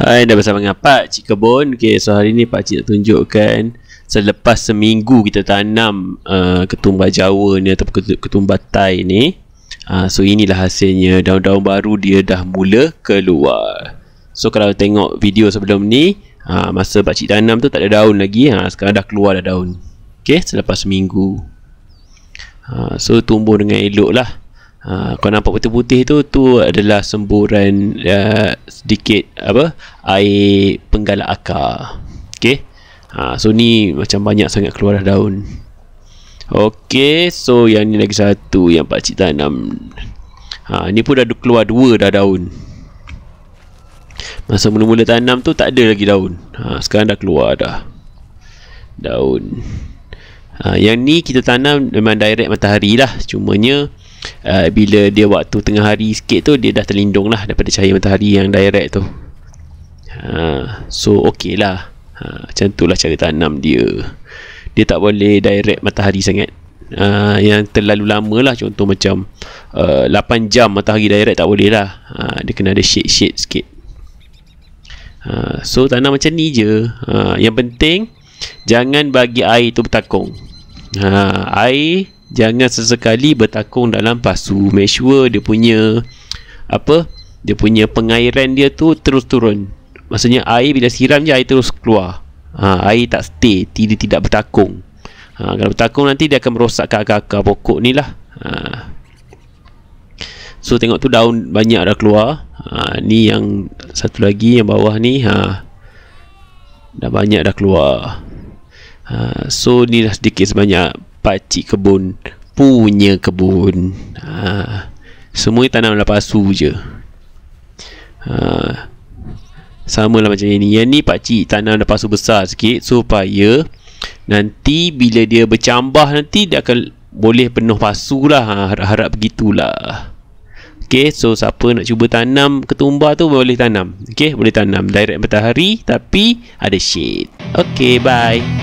Hai, dah bersama dengan Pak Cik Kebon? Okay, so hari ni Pak Cik nak tunjukkan selepas seminggu kita tanam uh, ketumbar Jawa ni atau ketumbar Thai ni. Uh, so inilah hasilnya daun-daun baru dia dah mula keluar. So kalau tengok video sebelum ni, uh, masa Pak Cik tanam tu tak ada daun lagi. Ha, sekarang dah keluar dah daun. Okay, selepas seminggu. Uh, so tumbuh dengan elok lah. Ha, kau nampak putih-putih tu tu adalah semburan uh, sedikit apa air penggalak akar. Okey. Ha, so ni macam banyak sangat keluar daun. Okey, so yang ni lagi satu yang pak cik tanam. Ha, ni pun dah keluar dua dah daun. Masa mula-mula tanam tu tak ada lagi daun. Ha, sekarang dah keluar dah. Daun. Ha, yang ni kita tanam memang direct matahari lah. Cumanya... nya uh, bila dia waktu tengah hari sikit tu dia dah terlindung lah daripada cahaya matahari yang direct tu ha, so ok lah ha, macam tu lah cara tanam dia dia tak boleh direct matahari sangat Uh, yang terlalu lama lah contoh macam uh, 8 jam matahari direct tak boleh lah uh, dia kena ada shade-shade sikit uh, so tanam macam ni je uh, yang penting jangan bagi air tu bertakung uh, air jangan sesekali bertakung dalam pasu make sure dia punya apa dia punya pengairan dia tu terus turun maksudnya air bila siram je air terus keluar ha, air tak stay tidak tidak bertakung ha, kalau bertakung nanti dia akan merosakkan akar-akar pokok ni lah ha. so tengok tu daun banyak dah keluar ha, ni yang satu lagi yang bawah ni ha, dah banyak dah keluar ha, so ni dah sedikit sebanyak pakcik kebun punya kebun ha. semua tanam pasu je ha. sama lah macam ini, yang ni pakcik tanam pasu besar sikit supaya nanti bila dia bercambah nanti dia akan boleh penuh pasu lah ha. harap-harap begitulah Okay, so siapa nak cuba tanam ketumbar tu boleh tanam. Okay, boleh tanam direct matahari tapi ada shade. Okay, bye.